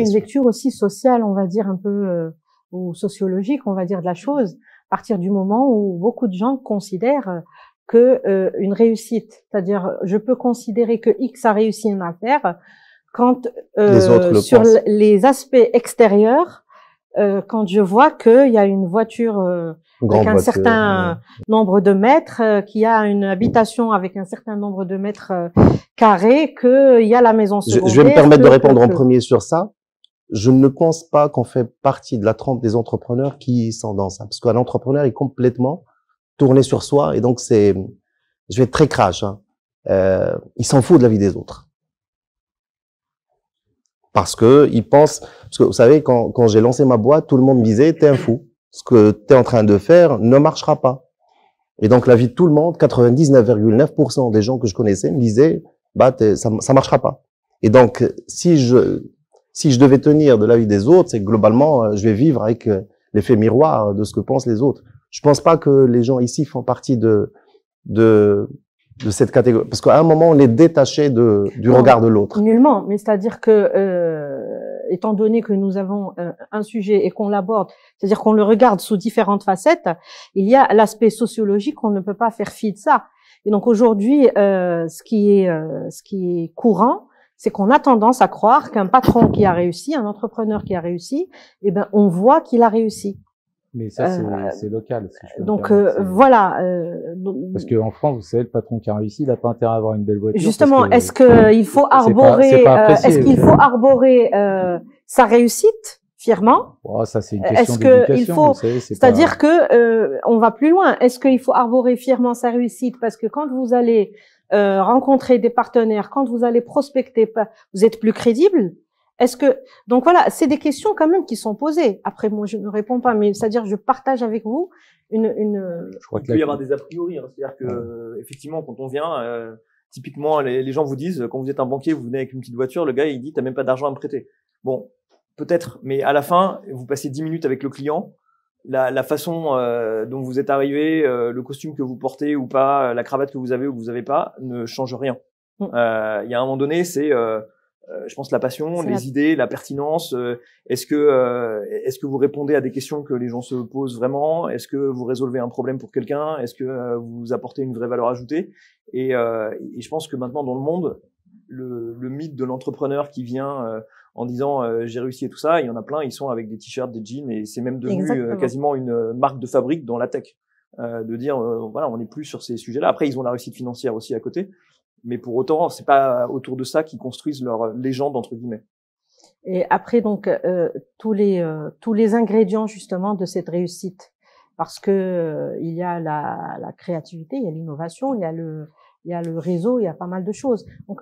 une lecture aussi sociale, on va dire un peu euh, ou sociologique, on va dire de la chose, à partir du moment où beaucoup de gens considèrent que euh, une réussite, c'est-à-dire je peux considérer que X a réussi une affaire quand euh, sur les aspects extérieurs, quand je vois qu'il y a une voiture avec un certain nombre de mètres, euh, qu'il y a une habitation avec un certain nombre de mètres carrés, qu'il y a la maison secondaire. Je, vais me permettre de répondre en premier sur ça je ne pense pas qu'on fait partie de la trempe des entrepreneurs qui sont dans ça. Parce qu'un entrepreneur est complètement tourné sur soi et donc c'est, je vais être très crash, hein. euh, il s'en fout de la vie des autres. Parce que il pense, parce que vous savez, quand, quand j'ai lancé ma boîte, tout le monde me disait, t'es un fou. Ce que t'es en train de faire ne marchera pas. Et donc la vie de tout le monde, 99,9% des gens que je connaissais me disaient, bah, ça, ça marchera pas. Et donc si je si je devais tenir de l'avis des autres, c'est que globalement, euh, je vais vivre avec euh, l'effet miroir de ce que pensent les autres. Je pense pas que les gens ici font partie de, de, de cette catégorie. Parce qu'à un moment, on est détaché de, du regard de l'autre. Nullement, mais c'est-à-dire que, euh, étant donné que nous avons euh, un sujet et qu'on l'aborde, c'est-à-dire qu'on le regarde sous différentes facettes, il y a l'aspect sociologique, on ne peut pas faire fi de ça. Et donc aujourd'hui, euh, ce qui est ce qui est courant, c'est qu'on a tendance à croire qu'un patron qui a réussi, un entrepreneur qui a réussi, eh ben, on voit qu'il a réussi. Mais ça, c'est euh, local. donc euh, voilà. Euh, parce qu'en France, vous savez, le patron qui a réussi, il n'a pas intérêt à avoir une belle voiture. Justement, est-ce euh, qu'il faut arborer, est-ce qu'il faut arborer sa réussite fièrement oh, Ça, c'est une question C'est-à-dire que on va plus loin. Est-ce qu'il faut arborer fièrement sa réussite Parce que quand vous allez euh, rencontrer des partenaires, quand vous allez prospecter, vous êtes plus crédible est-ce que donc voilà, c'est des questions quand même qui sont posées. Après, moi, je ne réponds pas, mais c'est-à-dire je partage avec vous une. une... Je crois peut y avoir des a priori, hein. c'est-à-dire que effectivement, quand on vient, euh, typiquement, les, gens vous disent quand vous êtes un banquier, vous venez avec une petite voiture, le gars il dit t'as même pas d'argent à me prêter. Bon, peut-être, mais à la fin, vous passez 10 minutes avec le client. La, la façon euh, dont vous êtes arrivé, euh, le costume que vous portez ou pas, euh, la cravate que vous avez ou que vous n'avez pas, ne change rien. Mm. Il y a un moment donné, c'est, je pense, la passion, les idées, la pertinence. est-ce que, est-ce que vous répondez à des questions que les gens se posent vraiment Est-ce que vous résolvez un problème pour quelqu'un Est-ce que vous apportez une vraie valeur ajoutée et, et, je pense que maintenant dans le monde, le, mythe de l'entrepreneur qui vient euh, en disant euh, j'ai réussi tout ça. Il y en a plein, ils sont avec des t-shirts, des jeans et c'est même devenu euh, quasiment une marque de fabrique dans la tech. de dire voilà, on n'est plus sur ces sujets-là. Après, ils ont la réussite financière aussi à côté, mais pour autant, c'est pas autour de ça qu'ils construisent leur légende entre guillemets. Et après donc tous les tous les ingrédients justement de cette réussite parce que il y a la, la, créativité, il y a l'innovation, il y a le il y a le réseau, il y a pas mal de choses. Donc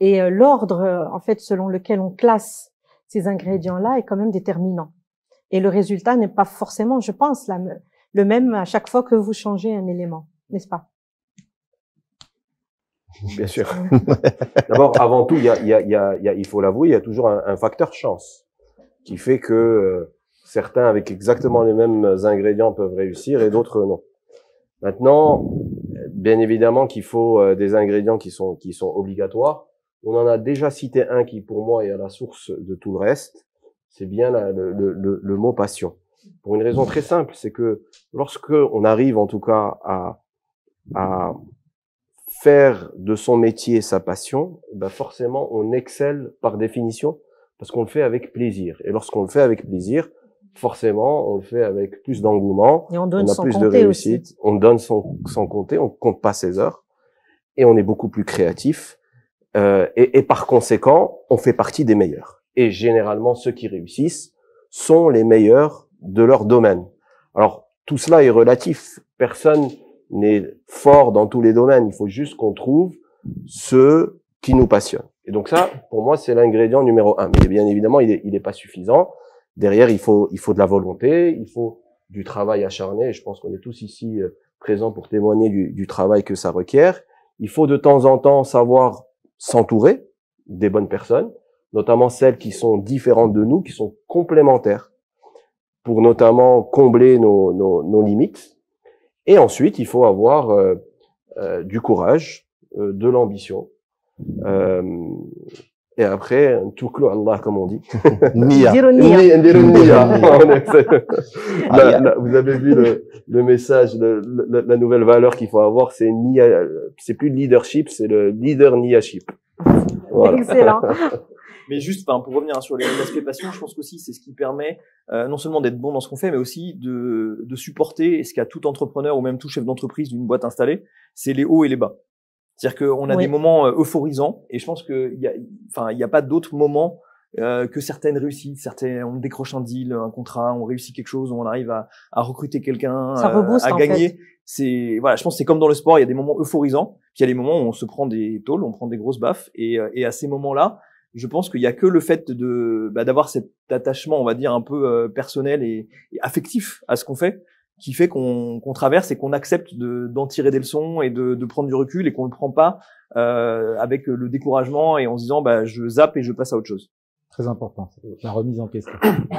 et euh, l'ordre euh, en fait selon lequel on classe ces ingrédients-là est quand même déterminant. Et le résultat n'est pas forcément, je pense, le même à chaque fois que vous changez un élément, n'est-ce pas Bien sûr. D'abord, avant tout, il, faut l'avouer, il y a toujours un, facteur chance qui fait que euh, certains avec exactement les mêmes ingrédients peuvent réussir et d'autres non. Maintenant, Bien évidemment qu'il faut euh, des ingrédients qui sont, obligatoires. On en a déjà cité un qui, pour moi, est à la source de tout le reste. C'est bien le, mot passion. Pour une raison très simple, c'est que lorsque on arrive, en tout cas, à, faire de son métier sa passion, ben forcément, on excelle par définition parce qu'on le fait avec plaisir. Et lorsqu'on le fait avec plaisir, forcément, on le fait avec plus d'engouement, on, on, a plus de réussite, on donne son, sans compter, on compte pas ses heures, et on est beaucoup plus créatif, euh, et, par conséquent, on fait partie des meilleurs. Et généralement, ceux qui réussissent sont les meilleurs de leur domaine. Alors, tout cela est relatif, personne n'est fort dans tous les domaines, il faut juste qu'on trouve ceux qui nous passionnent. Et donc ça, pour moi, c'est l'ingrédient numéro un. Mais bien évidemment, il n'est il est pas suffisant derrière, il faut, il faut de la volonté, il faut du travail acharné. je pense qu'on est tous ici euh, présents pour témoigner du, travail que ça requiert. Il faut de temps en temps savoir s'entourer des bonnes personnes, notamment celles qui sont différentes de nous, qui sont complémentaires, pour notamment combler nos, limites. Et ensuite, il faut avoir euh, euh, du courage, de l'ambition et après tout clos Allah comme on dit Nia Nia. vous avez vu le, le message la nouvelle valeur qu'il faut avoir c'est Nia c'est plus leadership c'est le leader Niaship voilà. excellent mais juste pour revenir sur les aspects passion je pense aussi c'est ce qui permet euh, non seulement d'être bon dans ce qu'on fait mais aussi de, de supporter ce qu'a tout entrepreneur ou même tout chef d'entreprise d'une boîte installée c'est les hauts et les bas c'est-à-dire qu'on a des moments euh, euphorisants et je pense qu'il y a, enfin, il n'y a pas d'autres moments euh, que certaines réussites, certains on décroche un deal, un contrat, on réussit quelque chose, on arrive à, recruter quelqu'un, euh, à gagner. C'est voilà, je pense c'est comme dans le sport, il y a des moments euphorisants, puis il y a des moments où on se prend des tôles, on prend des grosses baffes, et, à ces moments-là, je pense qu'il n'y a que le fait de bah, d'avoir cet attachement, on va dire un peu personnel et affectif à ce qu'on fait, qui fait qu'on traverse et qu'on accepte d'en tirer des leçons et de, prendre du recul et qu'on ne le prend pas euh, avec le découragement et en se disant bah, je zappe et je passe à autre chose. Très important, la remise en question.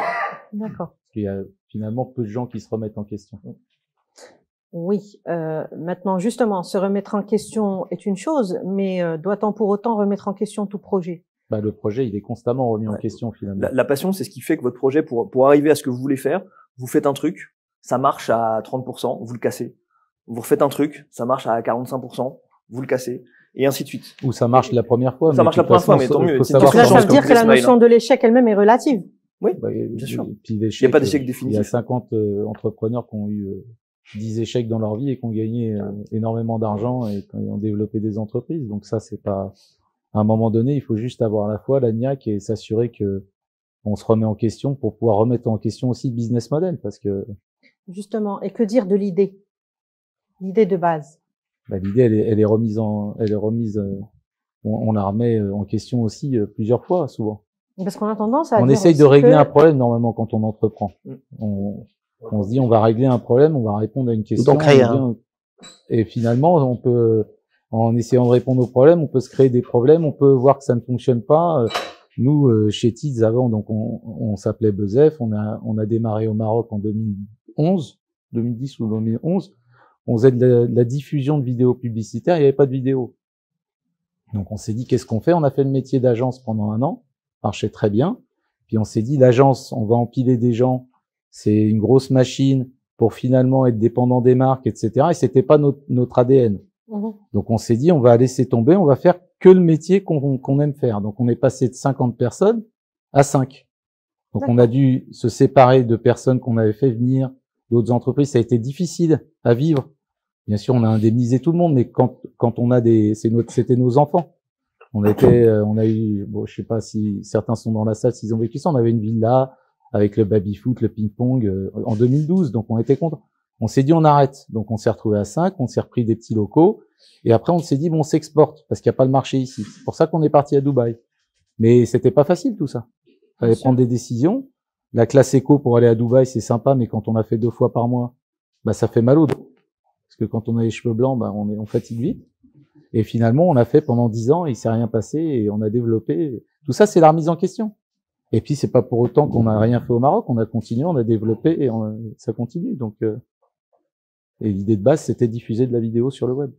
D'accord. Il y a finalement peu de gens qui se remettent en question. Oui, euh, maintenant justement, se remettre en question est une chose, mais euh, doit-on pour autant remettre en question tout projet bah, Le projet, il est constamment remis en question finalement. La, la passion, c'est ce qui fait que votre projet, pour, pour arriver à ce que vous voulez faire, vous faites un truc, ça marche à 30%, vous le cassez. Vous refaites un truc, ça marche à 45%, vous le cassez. Et ainsi de suite. Ou ça marche la première fois. Ça marche la première fois, mais tant mieux. Ça, veut dire que la notion de l'échec elle-même est relative. Oui, bah, bien sûr. il n'y a pas d'échec euh, définitif. Il y a 50 euh, entrepreneurs qui ont eu 10 euh, échecs dans leur vie et qui ont gagné énormément d'argent et qui ont développé des entreprises. Donc ça, c'est pas... À un moment donné, il faut juste avoir la foi, la niaque et s'assurer que on se remet en question pour pouvoir remettre en question aussi le business model parce que Justement, et que dire de l'idée L'idée de base. Bah, l'idée, elle est, elle est, remise en, elle est remise, on, on, la remet en question aussi euh, plusieurs fois, souvent. Parce qu'on a tendance à. On essaye de régler un problème normalement quand on entreprend. Mm. On, se dit, on va régler un problème, on va répondre à une question. Et finalement, on peut, en essayant de répondre aux problèmes, on peut se créer des problèmes, on peut voir que ça ne fonctionne pas. Euh, nous, euh, chez Tiz, avant, donc on, on s'appelait Bezef, on a, on a démarré au Maroc en 2000, 2010 ou 2011, on faisait de la, diffusion de vidéos publicitaires, il n'y avait pas de vidéo. Donc on s'est dit, qu'est-ce qu'on fait On a fait le métier d'agence pendant un an, marchait très bien. Puis on s'est dit, l'agence, on va empiler des gens, c'est une grosse machine pour finalement être dépendant des marques, etc. Et c'était pas notre, ADN. Mmh. Donc on s'est dit, on va laisser tomber, on va faire que le métier qu'on aime faire. Donc on est passé de 50 personnes à 5. Donc on a dû se séparer de personnes qu'on avait fait venir d'autres entreprises, ça a été difficile à vivre. Bien sûr, on a indemnisé tout le monde, mais quand, on a des, c'était nos enfants. On était, euh, on a eu, bon, je sais pas si certains sont dans la salle, s'ils ont vécu ça, on avait une là, avec le baby foot, le ping pong euh, en 2012, donc on était contre. On s'est dit on arrête, donc on s'est retrouvé à 5, on s'est repris des petits locaux, et après on s'est dit bon on s'exporte parce qu'il n'y a pas le marché ici. C'est pour ça qu'on est parti à Dubaï. Mais c'était pas facile tout ça. Fallait prendre des décisions. La classe éco pour aller à Dubaï, c'est sympa, mais quand on a fait deux fois par mois, bah, ça fait mal au dos. Parce que quand on a les cheveux blancs, bah, on, est, on fatigue vite. Et finalement, on a fait pendant dix ans, il s'est rien passé et on a développé. Tout ça, c'est la remise en question. Et puis, c'est pas pour autant qu'on n'a rien fait au Maroc. On a continué, on a développé et ça continue. Donc, euh, et l'idée de base, c'était diffuser de la vidéo sur le web.